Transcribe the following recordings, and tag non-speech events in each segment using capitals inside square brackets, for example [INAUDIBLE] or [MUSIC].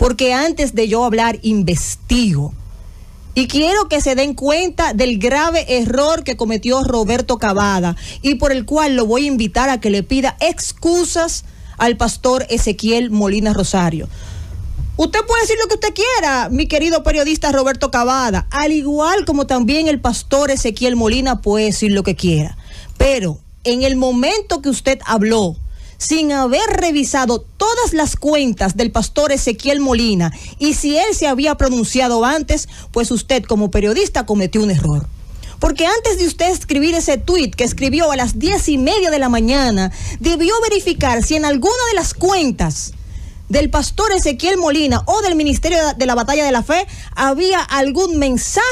porque antes de yo hablar, investigo. Y quiero que se den cuenta del grave error que cometió Roberto Cavada y por el cual lo voy a invitar a que le pida excusas al pastor Ezequiel Molina Rosario. Usted puede decir lo que usted quiera, mi querido periodista Roberto Cavada, al igual como también el pastor Ezequiel Molina puede decir lo que quiera. Pero en el momento que usted habló, sin haber revisado todas las cuentas del pastor Ezequiel Molina y si él se había pronunciado antes, pues usted como periodista cometió un error. Porque antes de usted escribir ese tweet que escribió a las diez y media de la mañana, debió verificar si en alguna de las cuentas del pastor Ezequiel Molina o del Ministerio de la Batalla de la Fe había algún mensaje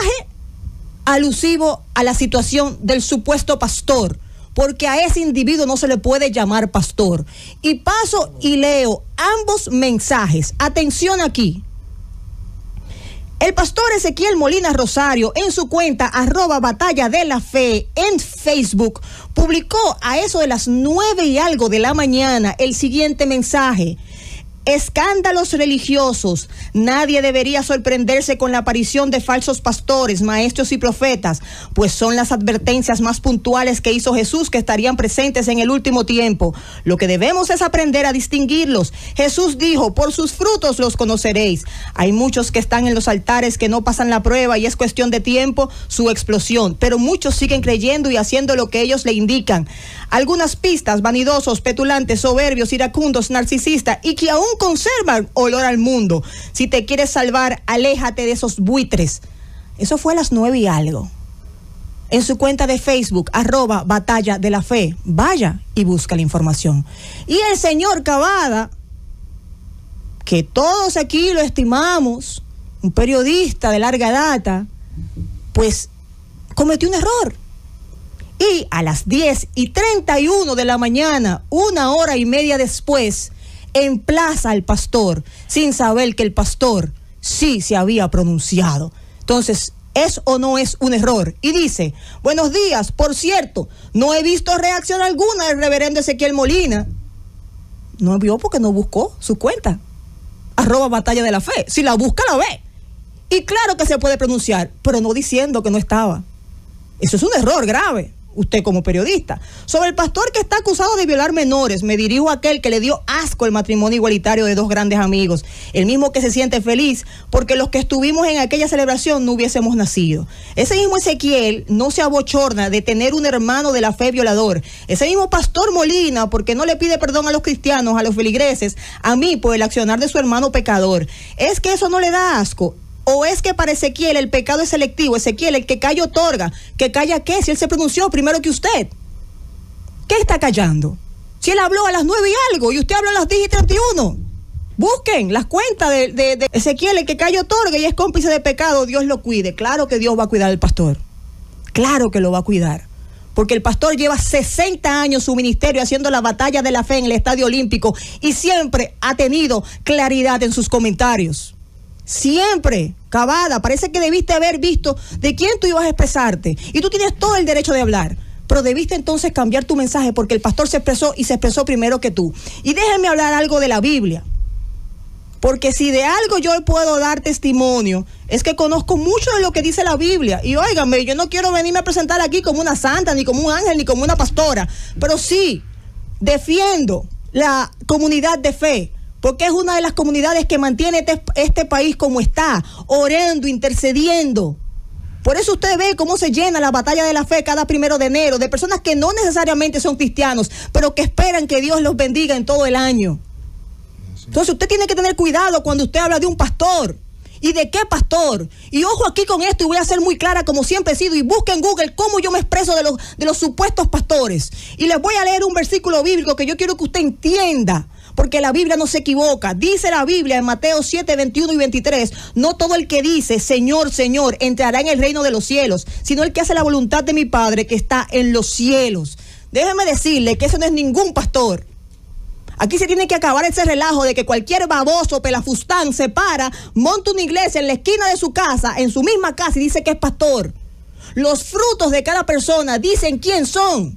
alusivo a la situación del supuesto pastor porque a ese individuo no se le puede llamar pastor. Y paso y leo ambos mensajes. Atención aquí. El pastor Ezequiel Molina Rosario en su cuenta arroba batalla de la fe en Facebook publicó a eso de las nueve y algo de la mañana el siguiente mensaje. Escándalos religiosos. Nadie debería sorprenderse con la aparición de falsos pastores, maestros y profetas, pues son las advertencias más puntuales que hizo Jesús que estarían presentes en el último tiempo. Lo que debemos es aprender a distinguirlos. Jesús dijo, por sus frutos los conoceréis. Hay muchos que están en los altares que no pasan la prueba y es cuestión de tiempo su explosión, pero muchos siguen creyendo y haciendo lo que ellos le indican. Algunas pistas, vanidosos, petulantes, soberbios, iracundos, narcisistas y que aún conserva conservan olor al mundo. Si te quieres salvar, aléjate de esos buitres. Eso fue a las nueve y algo. En su cuenta de Facebook, arroba batalla de la fe, vaya y busca la información. Y el señor Cavada, que todos aquí lo estimamos, un periodista de larga data, pues cometió un error. Y a las 10 y 31 de la mañana, una hora y media después, emplaza al pastor sin saber que el pastor sí se había pronunciado. Entonces, ¿es o no es un error? Y dice, buenos días, por cierto, no he visto reacción alguna del reverendo Ezequiel Molina. No vio porque no buscó su cuenta. Arroba batalla de la fe. Si la busca, la ve. Y claro que se puede pronunciar, pero no diciendo que no estaba. Eso es un error grave usted como periodista. Sobre el pastor que está acusado de violar menores, me dirijo a aquel que le dio asco el matrimonio igualitario de dos grandes amigos, el mismo que se siente feliz porque los que estuvimos en aquella celebración no hubiésemos nacido. Ese mismo Ezequiel no se abochorna de tener un hermano de la fe violador. Ese mismo pastor Molina porque no le pide perdón a los cristianos, a los feligreses, a mí por el accionar de su hermano pecador. Es que eso no le da asco. ¿O es que para Ezequiel el pecado es selectivo? Ezequiel, el que calla otorga. ¿Que calla qué? Si él se pronunció primero que usted. ¿Qué está callando? Si él habló a las nueve y algo y usted habló a las 10 y 31. Busquen las cuentas de, Ezequiel, el que calla otorga y es cómplice de pecado. Dios lo cuide. Claro que Dios va a cuidar al pastor. Claro que lo va a cuidar porque el pastor lleva 60 años su ministerio haciendo la batalla de la fe en el Estadio Olímpico y siempre ha tenido claridad en sus comentarios siempre cavada. Parece que debiste haber visto de quién tú ibas a expresarte. Y tú tienes todo el derecho de hablar. Pero debiste entonces cambiar tu mensaje porque el pastor se expresó y se expresó primero que tú. Y déjenme hablar algo de la Biblia. Porque si de algo yo puedo dar testimonio, es que conozco mucho de lo que dice la Biblia. Y óigame, yo no quiero venirme a presentar aquí como una santa, ni como un ángel, ni como una pastora. Pero sí, defiendo la comunidad de fe porque es una de las comunidades que mantiene este, este, país como está, orando, intercediendo. Por eso usted ve cómo se llena la batalla de la fe cada primero de enero de personas que no necesariamente son cristianos, pero que esperan que Dios los bendiga en todo el año. Entonces usted tiene que tener cuidado cuando usted habla de un pastor. ¿Y de qué pastor? Y ojo aquí con esto y voy a ser muy clara como siempre he sido y busquen en Google cómo yo me expreso de los supuestos pastores. Y les voy a leer un versículo bíblico que yo quiero que usted entienda porque la Biblia no se equivoca. Dice la Biblia en Mateo 7, 21 y 23, no todo el que dice, Señor, Señor, entrará en el reino de los cielos, sino el que hace la voluntad de mi Padre que está en los cielos. Déjeme decirle que eso no es ningún pastor. Aquí se tiene que acabar ese relajo de que cualquier baboso pelafustán se para, monta una iglesia en la esquina de su casa, en su misma casa y dice que es pastor. Los frutos de cada persona dicen quién son.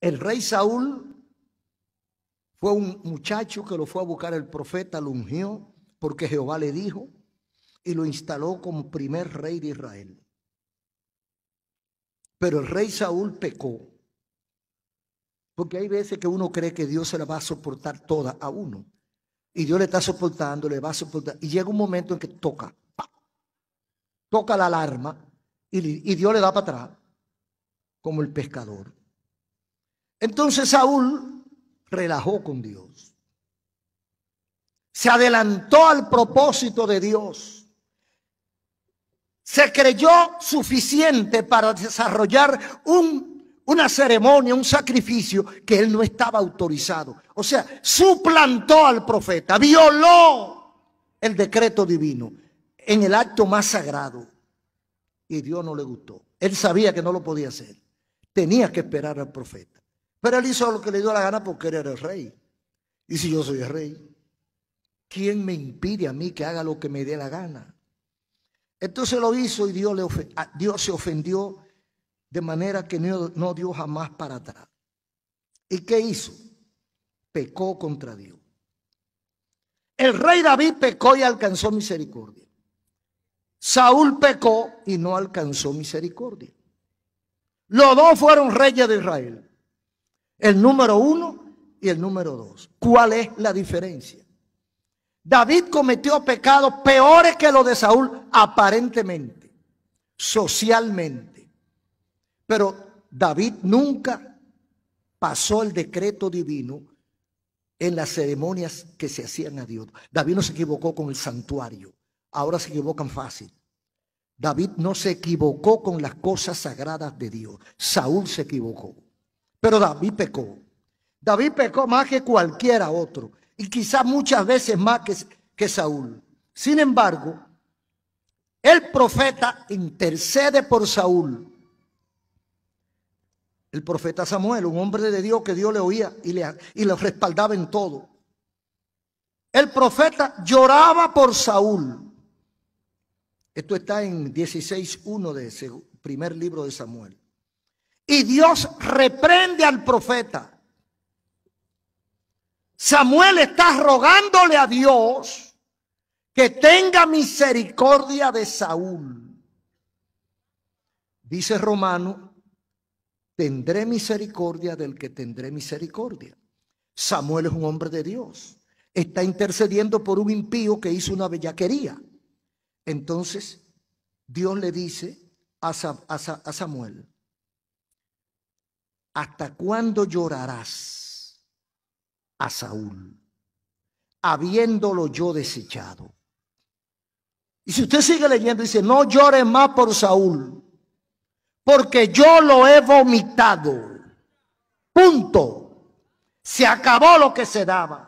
El rey Saúl fue un muchacho que lo fue a buscar el profeta, lo ungió, porque Jehová le dijo, y lo instaló como primer rey de Israel. Pero el rey Saúl pecó. Porque hay veces que uno cree que Dios se la va a soportar toda a uno. Y Dios le está soportando, le va a soportar. Y llega un momento en que toca. Toca la alarma y, y Dios le da para atrás. Como el pescador. Entonces Saúl relajó con Dios. Se adelantó al propósito de Dios. Se creyó suficiente para desarrollar una ceremonia, un sacrificio que él no estaba autorizado. O sea, suplantó al profeta, violó el decreto divino en el acto más sagrado. Y Dios no le gustó. Él sabía que no lo podía hacer. Tenía que esperar al profeta. Pero él hizo lo que le dio la gana porque él era el rey. Y si yo soy el rey, ¿quién me impide a mí que haga lo que me dé la gana? Entonces lo hizo y Dios, le ah, Dios se ofendió de manera que no, no dio jamás para atrás. ¿Y qué hizo? Pecó contra Dios. El rey David pecó y alcanzó misericordia. Saúl pecó y no alcanzó misericordia. Los dos fueron reyes de Israel. El número uno y el número dos. ¿Cuál es la diferencia? David cometió pecados peores que los de Saúl, aparentemente, socialmente. Pero David nunca pasó el decreto divino en las ceremonias que se hacían a Dios. David no se equivocó con el santuario. Ahora se equivocan fácil. David no se equivocó con las cosas sagradas de Dios. Saúl se equivocó. Pero David pecó. David pecó más que cualquiera otro y quizás muchas veces más que, que Saúl. Sin embargo, el profeta intercede por Saúl. El profeta Samuel, un hombre de Dios que Dios le oía y le, y respaldaba en todo. El profeta lloraba por Saúl. Esto está en 16.1 de ese primer libro de Samuel y Dios reprende al profeta. Samuel está rogándole a Dios que tenga misericordia de Saúl. Dice Romano, tendré misericordia del que tendré misericordia. Samuel es un hombre de Dios. Está intercediendo por un impío que hizo una bellaquería. Entonces, Dios le dice a, a Samuel, ¿hasta cuándo llorarás a Saúl, habiéndolo yo desechado? Y si usted sigue leyendo, dice, no llore más por Saúl, porque yo lo he vomitado. Punto. Se acabó lo que se daba.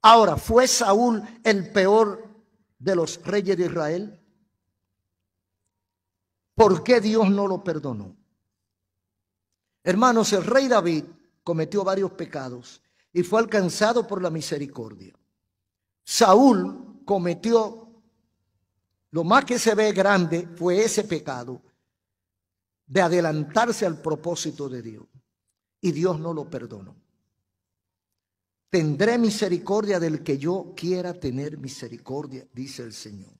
Ahora, ¿fue Saúl el peor de los reyes de Israel? ¿Por qué Dios no lo perdonó? Hermanos, el rey David cometió varios pecados y fue alcanzado por la misericordia. Saúl cometió, lo más que se ve grande fue ese pecado de adelantarse al propósito de Dios. Y Dios no lo perdonó. Tendré misericordia del que yo quiera tener misericordia, dice el Señor.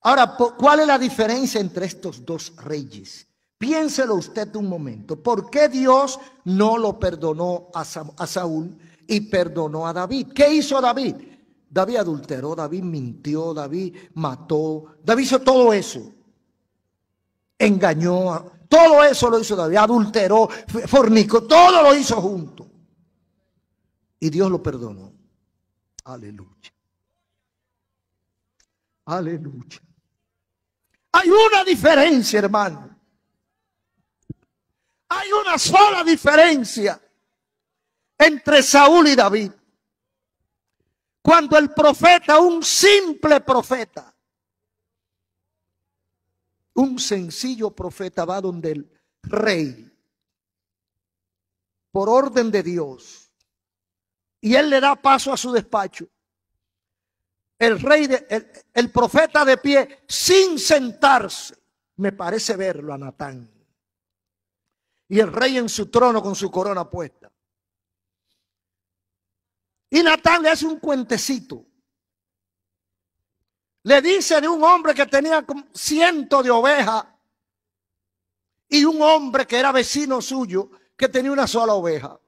Ahora, ¿cuál es la diferencia entre estos dos reyes? Piénselo usted un momento. ¿Por qué Dios no lo perdonó a, Saúl y perdonó a David? ¿Qué hizo David? David adulteró, David mintió, David mató, David hizo todo eso. Engañó, a, todo eso lo hizo David, adulteró, fornicó, todo lo hizo junto. Y Dios lo perdonó. Aleluya. Aleluya. Hay una diferencia, hermano. Hay una sola diferencia entre Saúl y David. Cuando el profeta, un simple profeta, un sencillo profeta va donde el rey, por orden de Dios, y él le da paso a su despacho. El rey, el, el profeta de pie, sin sentarse, me parece verlo a Natán y el rey en su trono con su corona puesta. Y Natán le hace un cuentecito. Le dice de un hombre que tenía cientos de ovejas y un hombre que era vecino suyo que tenía una sola oveja.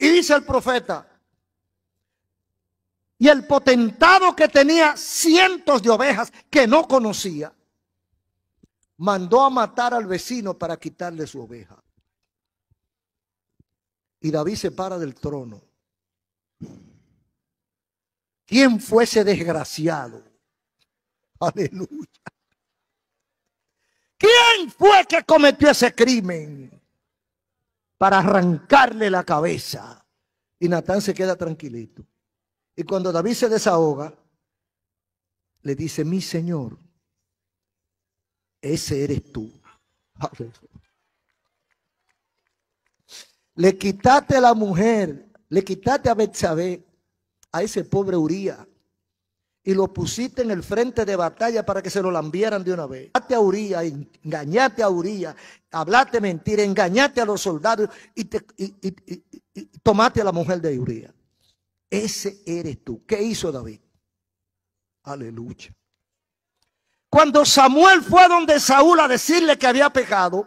Y dice el profeta, y el potentado que tenía cientos de ovejas que no conocía, mandó a matar al vecino para quitarle su oveja. Y David se para del trono. ¿Quién fue ese desgraciado? [LAUGHS] Aleluya. ¿Quién fue que cometió ese crimen para arrancarle la cabeza? Y Natán se queda tranquilito. Y cuando David se desahoga, le dice, mi Señor, ese eres tú. Le quitaste a la mujer, le quitaste a Betsabé, a ese pobre Uría, y lo pusiste en el frente de batalla para que se lo lambieran de una vez. Engañaste a Uría, engañaste a Uría, hablaste mentira, engañaste a los soldados y, te, tomaste a la mujer de Uría. Ese eres tú. ¿Qué hizo David? Aleluya. Cuando Samuel fue donde Saúl a decirle que había pecado,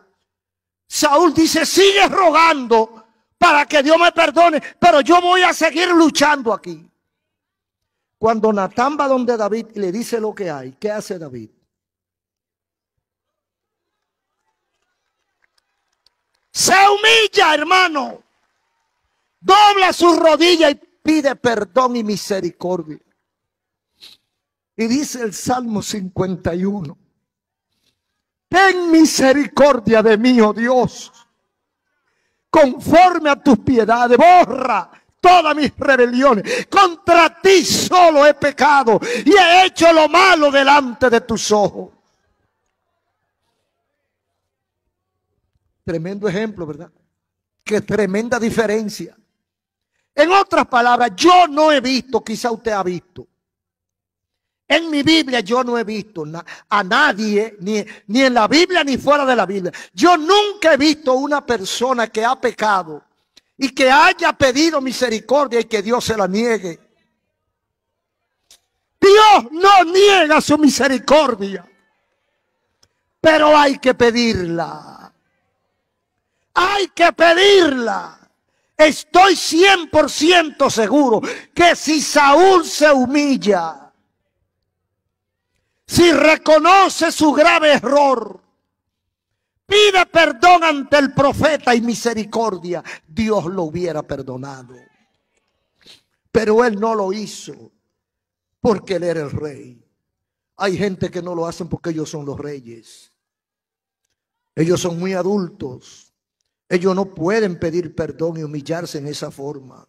Saúl dice, sigue rogando para que Dios me perdone, pero yo voy a seguir luchando aquí. Cuando Natán va donde David y le dice lo que hay, ¿qué hace David? Se humilla, hermano. Dobla su rodilla y pide perdón y misericordia. Y dice el Salmo 51, ten misericordia de mí, oh Dios, conforme a tus piedades, borra todas mis rebeliones. Contra ti solo he pecado y he hecho lo malo delante de tus ojos. Tremendo ejemplo, ¿verdad? Qué tremenda diferencia. En otras palabras, yo no he visto, quizá usted ha visto, en mi Biblia yo no he visto a nadie, ni, en la Biblia ni fuera de la Biblia. Yo nunca he visto una persona que ha pecado y que haya pedido misericordia y que Dios se la niegue. Dios no niega su misericordia, pero hay que pedirla. Hay que pedirla. Estoy 100% seguro que si Saúl se humilla, si reconoce su grave error, pide perdón ante el profeta y misericordia, Dios lo hubiera perdonado. Pero él no lo hizo porque él era el rey. Hay gente que no lo hacen porque ellos son los reyes. Ellos son muy adultos. Ellos no pueden pedir perdón y humillarse en esa forma.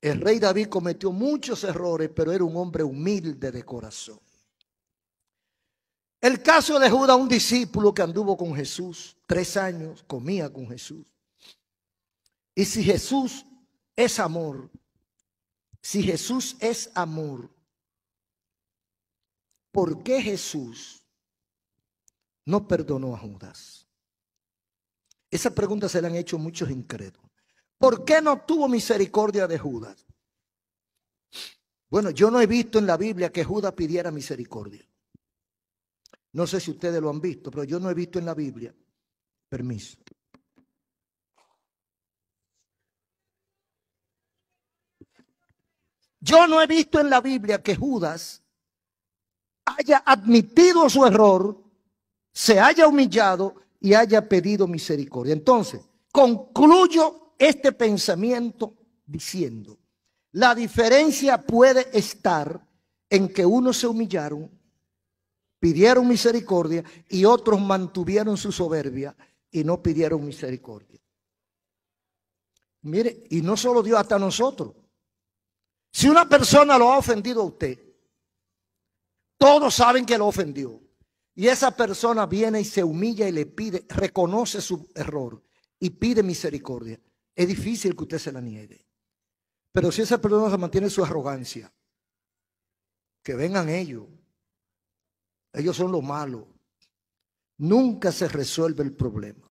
El rey David cometió muchos errores, pero era un hombre humilde de corazón. El caso de Judas, un discípulo que anduvo con Jesús tres años, comía con Jesús. Y si Jesús es amor, si Jesús es amor, ¿por qué Jesús no perdonó a Judas? Esa pregunta se la han hecho muchos incrédulos. ¿Por qué no tuvo misericordia de Judas? Bueno, yo no he visto en la Biblia que Judas pidiera misericordia. No sé si ustedes lo han visto, pero yo no he visto en la Biblia. Permiso. Yo no he visto en la Biblia que Judas haya admitido su error, se haya humillado y haya pedido misericordia. Entonces, concluyo este pensamiento diciendo, la diferencia puede estar en que unos se humillaron pidieron misericordia y otros mantuvieron su soberbia y no pidieron misericordia. Mire, y no solo Dios, hasta nosotros. Si una persona lo ha ofendido a usted, todos saben que lo ofendió. Y esa persona viene y se humilla y le pide, reconoce su error y pide misericordia. Es difícil que usted se la niegue. Pero si esa persona se mantiene su arrogancia, que vengan ellos ellos son los malos. Nunca se resuelve el problema.